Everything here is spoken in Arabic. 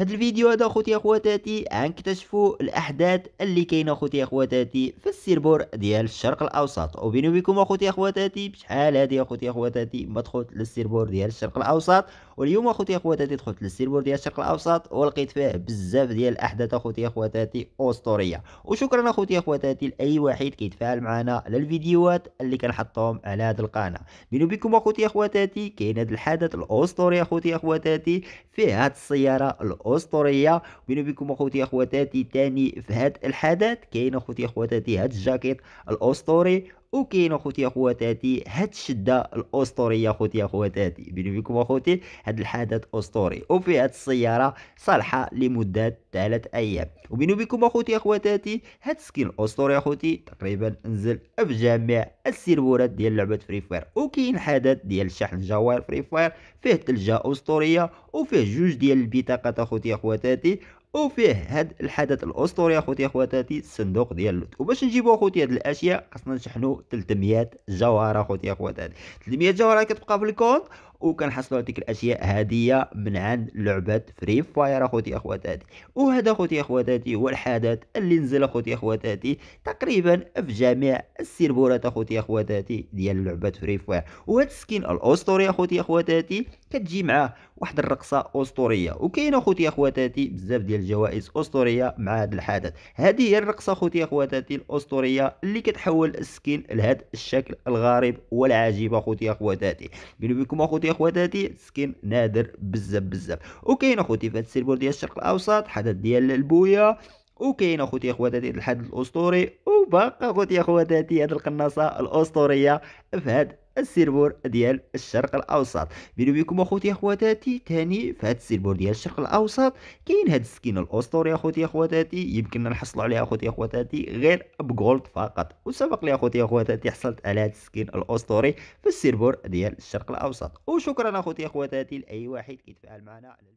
هذا الفيديو هذا خوتي اخواتاتي غنكتشفوا الاحداث اللي كاينه خوتي اخواتاتي في السيربور ديال الشرق الاوسط وبيني وبينكم اخوتي اخواتاتي بشحال هذه اخوتي اخواتاتي مدخل للسيربور ديال الشرق الاوسط واليوم اخوتي اخواتاتي دخلت للسيرفر ديال الشرق الاوسط ولقيت فيه بزاف ديال الاحداث اخوتي اخواتاتي اسطوريه وشكرا اخوتي اخواتاتي لاي واحد كيتفاعل معنا للفيديوهات اللي كنحطهم على هذه القناه بينو بكم اخوتي اخواتاتي كاين هذا الحدث الاسطوري اخوتي اخواتاتي في هذه السياره الاسطوريه بينو بكم اخوتي اخواتاتي تاني في هذا الحدث كاين اخوتي اخواتاتي هذا الجاكيت الاسطوري وكاين اخوتي اخواتاتي هاد الشده الاسطوريه اخوتي اخواتاتي بيني وبينكم اخوتي هاد الحدث اسطوري وفي هاد السياره صالحه لمده ثلاث ايام وبيني وبينكم اخوتي اخواتاتي هاد السكين الاسطوري اخوتي تقريبا نزل في جميع السيرفرات ديال لعبه فري فاير وكاين حدث ديال شحن جوائر فري فاير فيه ثلجه اسطوريه وفيه جوج ديال البطاقات اخوتي اخواتاتي وفيه هاد الحدث الاسطوري اخوتي اخواتاتي الصندوق ديال اللوت وباش نجيبو اخوتي هاد الاشياء خاصنا نشحنو 300 جوهره اخوتي اخواتاتي 300 جوهره كتبقى في الكونت وكنحصلوا ديك الاشياء هديه من عند لعبه فري فاير اخوتي اخواتاتي وهذا اخوتي اخواتاتي هو الحدث اللي نزل اخوتي اخواتاتي تقريبا في جميع السيرفرات اخوتي اخواتاتي ديال لعبه فري فاير وهذا السكين الاسطوري اخوتي اخواتاتي كتجي معاه واحد الرقصه اسطوريه وكاين اخوتي اخواتاتي بزاف ديال الجوائز اسطوريه مع هذا الحدث هذه هي الرقصه اخوتي اخواتاتي الاسطوريه اللي كتحول السكين لهذا الشكل الغريب والعجيب اخوتي اخواتاتي بيني وبينكم اخوتي يا خواتاتي سكين نادر بزاف بزاف وكاين اخوتي في هذا ديال الشرق الاوسط حدث ديال البويا وكاين اخوتي اخواتاتي الحدث الاسطوري وباقي اخوتي اخواتاتي هذه القناصه الاسطوريه في هذا السيرفور ديال الشرق الاوسط بيني وبينكم اخوتي اخواتاتي تاني في هذا السيرفور ديال الشرق الاوسط كاين هذا السكين الاسطوري اخوتي اخواتاتي يمكننا نحصلوا عليه اخوتي اخواتاتي غير بجولد فقط وسبق لي اخوتي اخواتاتي حصلت على هذا السكين الاسطوري في السيرفور ديال الشرق الاوسط وشكرا اخوتي اخواتاتي لاي واحد كيتفاعل معنا